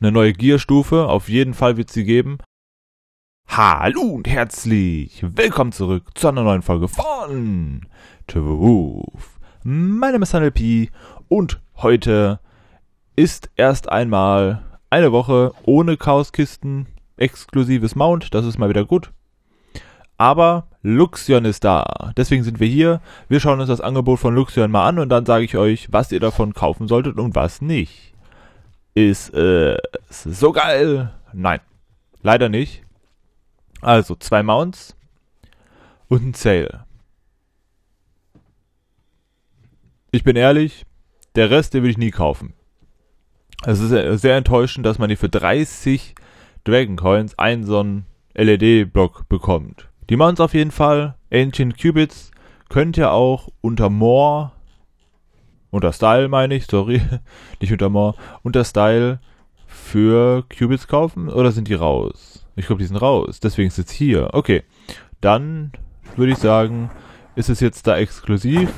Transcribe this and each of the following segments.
Eine neue Gierstufe, auf jeden Fall wird sie geben. Hallo und herzlich willkommen zurück zu einer neuen Folge von Twoof. Mein Name ist Hanel P. und heute ist erst einmal eine Woche ohne Chaoskisten, exklusives Mount, das ist mal wieder gut. Aber Luxion ist da. Deswegen sind wir hier. Wir schauen uns das Angebot von Luxion mal an und dann sage ich euch, was ihr davon kaufen solltet und was nicht ist äh, so geil. Nein, leider nicht. Also zwei Mounts und ein Sale. Ich bin ehrlich, der Rest, den will ich nie kaufen. Es ist äh, sehr enttäuschend, dass man hier für 30 Dragon Coins einen so einen LED-Block bekommt. Die Mounts auf jeden Fall, Ancient Qubits, könnt ihr auch unter More unter Style meine ich, sorry, nicht unter More, unter Style für Qubits kaufen oder sind die raus? Ich glaube, die sind raus, deswegen ist es hier. Okay, dann würde ich sagen, ist es jetzt da exklusiv.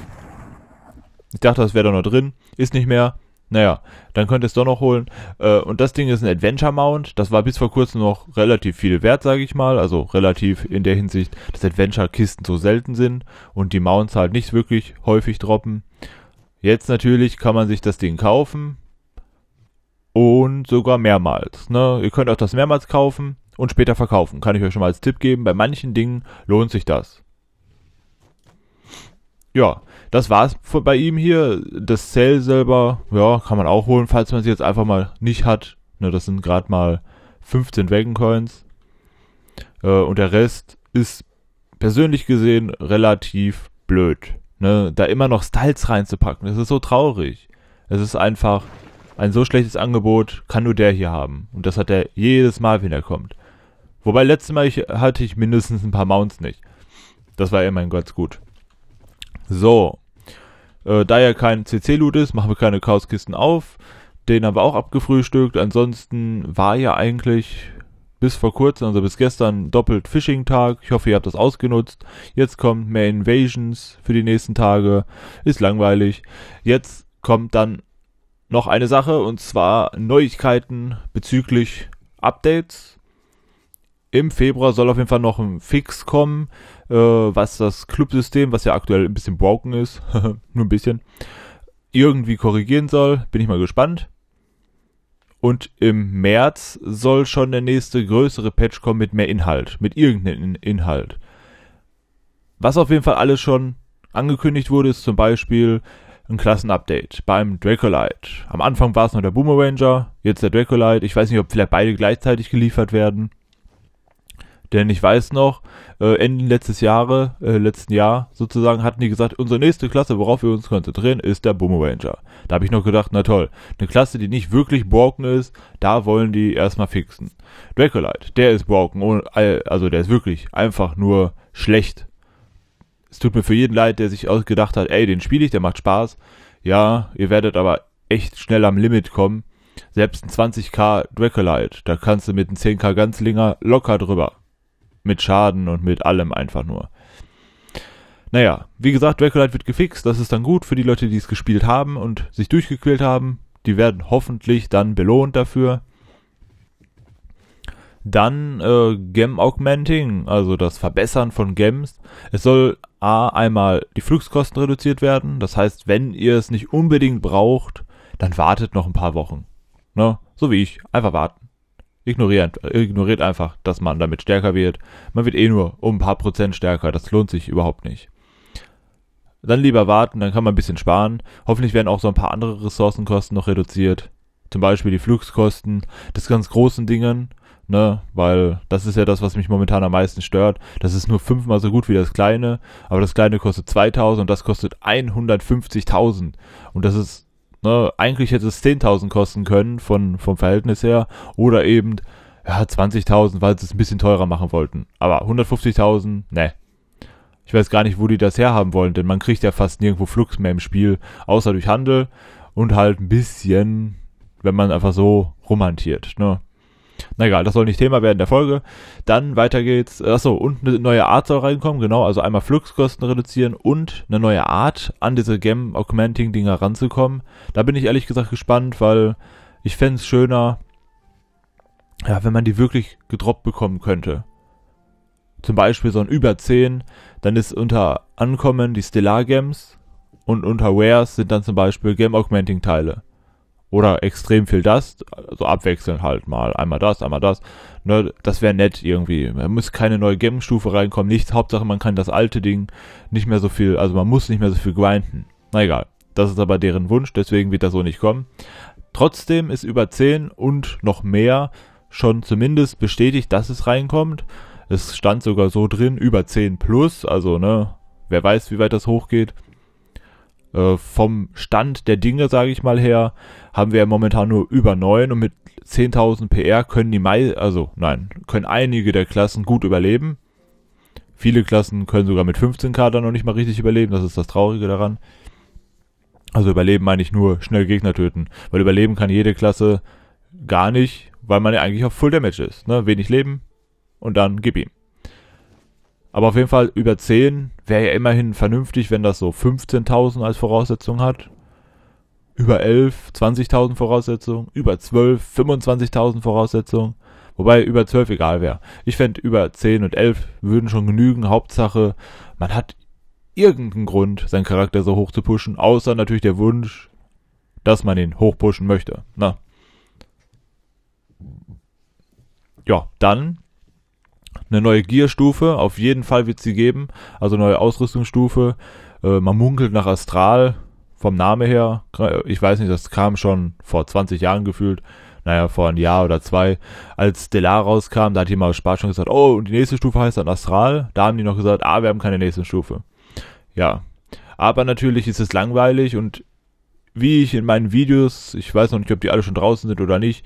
Ich dachte, das wäre da noch drin, ist nicht mehr. Naja, dann könnt ihr es doch noch holen. Äh, und das Ding ist ein Adventure Mount. Das war bis vor kurzem noch relativ viel wert, sage ich mal. Also relativ in der Hinsicht, dass Adventure-Kisten so selten sind und die Mounts halt nicht wirklich häufig droppen. Jetzt natürlich kann man sich das Ding kaufen und sogar mehrmals. Ne? Ihr könnt auch das mehrmals kaufen und später verkaufen. Kann ich euch schon mal als Tipp geben. Bei manchen Dingen lohnt sich das. Ja, das war's bei ihm hier. Das Cell selber, ja, kann man auch holen, falls man es jetzt einfach mal nicht hat. Ne, das sind gerade mal 15 Wagon Coins. Äh, und der Rest ist persönlich gesehen relativ blöd. Ne, da immer noch Styles reinzupacken, das ist so traurig. Es ist einfach ein so schlechtes Angebot, kann nur der hier haben. Und das hat er jedes Mal, wenn er kommt. Wobei letztes Mal ich, hatte ich mindestens ein paar Mounts nicht. Das war immerhin ganz gut. So. Äh, da ja kein CC-Loot ist, machen wir keine Chaoskisten auf. Den haben wir auch abgefrühstückt. Ansonsten war ja eigentlich bis vor kurzem, also bis gestern, doppelt Phishing-Tag. Ich hoffe, ihr habt das ausgenutzt. Jetzt kommt mehr Invasions für die nächsten Tage. Ist langweilig. Jetzt kommt dann noch eine Sache und zwar Neuigkeiten bezüglich Updates. Im Februar soll auf jeden Fall noch ein Fix kommen, äh, was das Clubsystem, was ja aktuell ein bisschen broken ist, nur ein bisschen, irgendwie korrigieren soll. Bin ich mal gespannt. Und im März soll schon der nächste größere Patch kommen mit mehr Inhalt, mit irgendeinem Inhalt. Was auf jeden Fall alles schon angekündigt wurde, ist zum Beispiel ein Klassenupdate beim Dracolite. Am Anfang war es noch der Boomeranger, jetzt der Dracolite. Ich weiß nicht, ob vielleicht beide gleichzeitig geliefert werden. Denn ich weiß noch, äh, Ende letztes Jahre, äh, letzten Jahr sozusagen, hatten die gesagt, unsere nächste Klasse, worauf wir uns konzentrieren, ist der Ranger. Da habe ich noch gedacht, na toll, eine Klasse, die nicht wirklich broken ist, da wollen die erstmal fixen. Dracolite, der ist broken, also der ist wirklich einfach nur schlecht. Es tut mir für jeden leid, der sich ausgedacht hat, ey, den spiele ich, der macht Spaß. Ja, ihr werdet aber echt schnell am Limit kommen. Selbst ein 20k Dracolite, da kannst du mit einem 10k Ganzlinger locker drüber. Mit Schaden und mit allem einfach nur. Naja, wie gesagt, Dracolite wird gefixt, das ist dann gut für die Leute, die es gespielt haben und sich durchgequält haben. Die werden hoffentlich dann belohnt dafür. Dann äh, Gem Augmenting, also das Verbessern von Gems. Es soll A, einmal die Flugskosten reduziert werden. Das heißt, wenn ihr es nicht unbedingt braucht, dann wartet noch ein paar Wochen. Ne? So wie ich. Einfach warten. Ignoriert, äh, ignoriert einfach, dass man damit stärker wird. Man wird eh nur um ein paar Prozent stärker. Das lohnt sich überhaupt nicht. Dann lieber warten, dann kann man ein bisschen sparen. Hoffentlich werden auch so ein paar andere Ressourcenkosten noch reduziert. Zum Beispiel die Flugskosten des ganz großen Dingen, ne? Weil das ist ja das, was mich momentan am meisten stört. Das ist nur fünfmal so gut wie das kleine, aber das kleine kostet 2000 und das kostet 150.000. Und das ist Ne? Eigentlich hätte es 10.000 kosten können von, vom Verhältnis her oder eben ja, 20.000, weil sie es ein bisschen teurer machen wollten. Aber 150.000, ne. Ich weiß gar nicht, wo die das herhaben wollen, denn man kriegt ja fast nirgendwo Flux mehr im Spiel, außer durch Handel und halt ein bisschen, wenn man einfach so rumhantiert. Ne? Na egal, das soll nicht Thema werden der Folge. Dann weiter geht's. Achso, und eine neue Art soll reinkommen, genau. Also einmal Fluxkosten reduzieren und eine neue Art, an diese Gem-Augmenting-Dinger ranzukommen. Da bin ich ehrlich gesagt gespannt, weil ich fände es schöner, ja, wenn man die wirklich gedroppt bekommen könnte. Zum Beispiel so ein über 10, dann ist unter Ankommen die Stellar Gems und unter Wares sind dann zum Beispiel Game Augmenting Teile. Oder extrem viel das, also abwechselnd halt mal, einmal das, einmal das. Ne, das wäre nett irgendwie. Man muss keine neue Game-Stufe reinkommen, nichts. Hauptsache, man kann das alte Ding nicht mehr so viel, also man muss nicht mehr so viel grinden. Na egal. Das ist aber deren Wunsch, deswegen wird das so nicht kommen. Trotzdem ist über 10 und noch mehr schon zumindest bestätigt, dass es reinkommt. Es stand sogar so drin, über 10 plus, also ne, wer weiß, wie weit das hochgeht. Äh, vom Stand der Dinge, sage ich mal her, haben wir ja momentan nur über 9 und mit 10.000 PR können die Mai, also nein, können einige der Klassen gut überleben. Viele Klassen können sogar mit 15k noch nicht mal richtig überleben, das ist das Traurige daran. Also überleben meine ich nur schnell Gegner töten, weil überleben kann jede Klasse gar nicht, weil man ja eigentlich auf Full Damage ist, ne? Wenig Leben und dann gib ihm. Aber auf jeden Fall über 10 wäre ja immerhin vernünftig, wenn das so 15.000 als Voraussetzung hat. Über 11, 20.000 Voraussetzungen. Über 12, 25.000 Voraussetzungen. Wobei über 12 egal wäre. Ich fände über 10 und 11 würden schon genügen. Hauptsache, man hat irgendeinen Grund, seinen Charakter so hoch zu pushen. Außer natürlich der Wunsch, dass man ihn hoch pushen möchte. Na. Ja, dann eine neue Gearstufe, auf jeden Fall wird sie geben, also neue Ausrüstungsstufe. Äh, man munkelt nach Astral, vom Name her. Äh, ich weiß nicht, das kam schon vor 20 Jahren gefühlt. Naja, vor ein Jahr oder zwei. Als Delar rauskam, da hat jemand aus Spaß schon gesagt, oh, und die nächste Stufe heißt dann Astral. Da haben die noch gesagt, ah, wir haben keine nächste Stufe. Ja. Aber natürlich ist es langweilig und wie ich in meinen Videos, ich weiß noch nicht, ob die alle schon draußen sind oder nicht,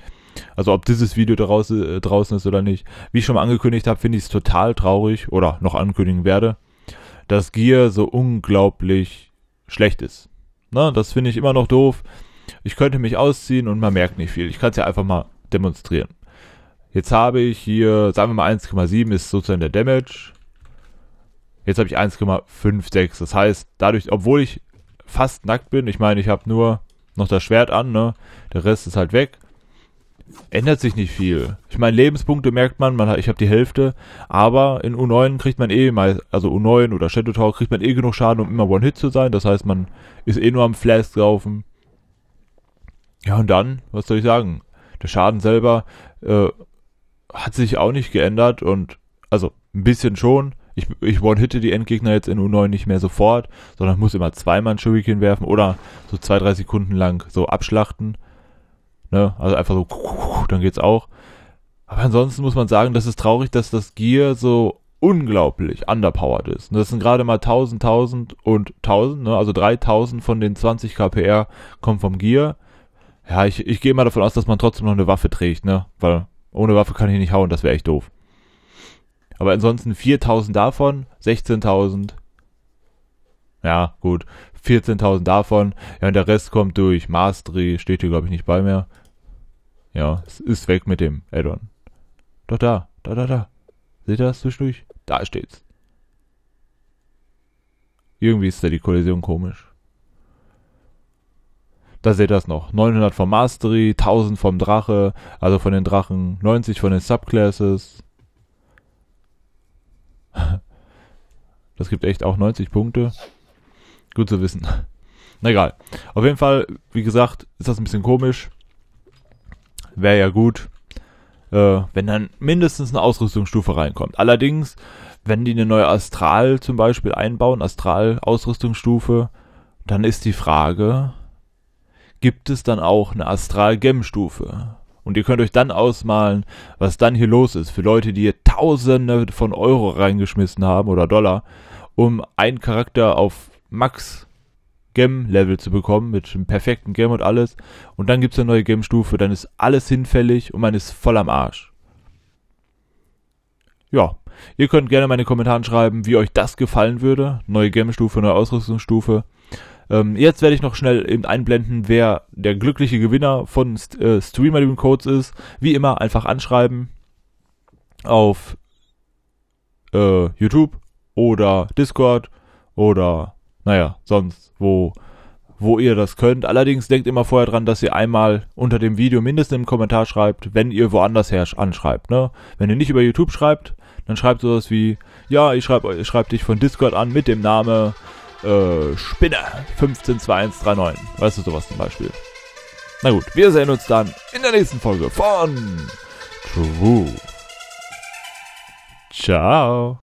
also ob dieses Video draus, äh, draußen ist oder nicht. Wie ich schon mal angekündigt habe, finde ich es total traurig oder noch ankündigen werde, dass Gear so unglaublich schlecht ist. Na, ne, das finde ich immer noch doof. Ich könnte mich ausziehen und man merkt nicht viel. Ich kann es ja einfach mal demonstrieren. Jetzt habe ich hier, sagen wir mal 1,7 ist sozusagen der Damage. Jetzt habe ich 1,56. Das heißt, dadurch, obwohl ich fast nackt bin, ich meine, ich habe nur noch das Schwert an, ne? Der Rest ist halt weg ändert sich nicht viel. Ich meine, Lebenspunkte merkt man, man ich habe die Hälfte, aber in U9 kriegt man eh mal, also U9 oder Shadow Tower kriegt man eh genug Schaden, um immer One-Hit zu sein. Das heißt, man ist eh nur am Flash laufen. Ja, und dann, was soll ich sagen? Der Schaden selber äh, hat sich auch nicht geändert und, also, ein bisschen schon. Ich, ich one-hitte die Endgegner jetzt in U9 nicht mehr sofort, sondern muss immer zweimal ein Shuriken werfen oder so zwei, drei Sekunden lang so abschlachten Ne? Also einfach so, dann geht's auch. Aber ansonsten muss man sagen, das ist traurig, dass das Gear so unglaublich underpowered ist. Und das sind gerade mal 1000, 1000 und 1000, ne? also 3000 von den 20 kpr kommen vom Gear. Ja, ich, ich gehe mal davon aus, dass man trotzdem noch eine Waffe trägt, ne? Weil ohne Waffe kann ich nicht hauen, das wäre echt doof. Aber ansonsten 4000 davon, 16000 ja, gut. 14.000 davon. Ja, und der Rest kommt durch Mastery. Steht hier, glaube ich, nicht bei mir. Ja, es ist weg mit dem Addon. Doch da, da, da, da. Seht ihr das zwischendurch? Da steht's. Irgendwie ist da die Kollision komisch. Da seht ihr das noch. 900 vom Mastery, 1000 vom Drache, also von den Drachen, 90 von den Subclasses. Das gibt echt auch 90 Punkte. Gut zu wissen. Na egal. Auf jeden Fall, wie gesagt, ist das ein bisschen komisch. Wäre ja gut, äh, wenn dann mindestens eine Ausrüstungsstufe reinkommt. Allerdings, wenn die eine neue Astral zum Beispiel einbauen, Astral-Ausrüstungsstufe, dann ist die Frage, gibt es dann auch eine Astral-Gem-Stufe? Und ihr könnt euch dann ausmalen, was dann hier los ist. Für Leute, die hier Tausende von Euro reingeschmissen haben oder Dollar, um einen Charakter auf Max Gem-Level zu bekommen, mit dem perfekten Gem und alles. Und dann gibt es eine neue Gem-Stufe, dann ist alles hinfällig und man ist voll am Arsch. Ja, ihr könnt gerne mal in den Kommentaren schreiben, wie euch das gefallen würde. Neue Gem-Stufe, neue Ausrüstungsstufe. Ähm, jetzt werde ich noch schnell eben einblenden, wer der glückliche Gewinner von St äh, Streamer Codes ist. Wie immer einfach anschreiben auf äh, YouTube oder Discord oder naja, sonst, wo, wo ihr das könnt. Allerdings denkt immer vorher dran, dass ihr einmal unter dem Video mindestens einen Kommentar schreibt, wenn ihr woanders her anschreibt. Ne? Wenn ihr nicht über YouTube schreibt, dann schreibt sowas wie, ja, ich schreibe schreib dich von Discord an mit dem Namen äh, Spinne 152139. Weißt du sowas zum Beispiel. Na gut, wir sehen uns dann in der nächsten Folge von True. Ciao.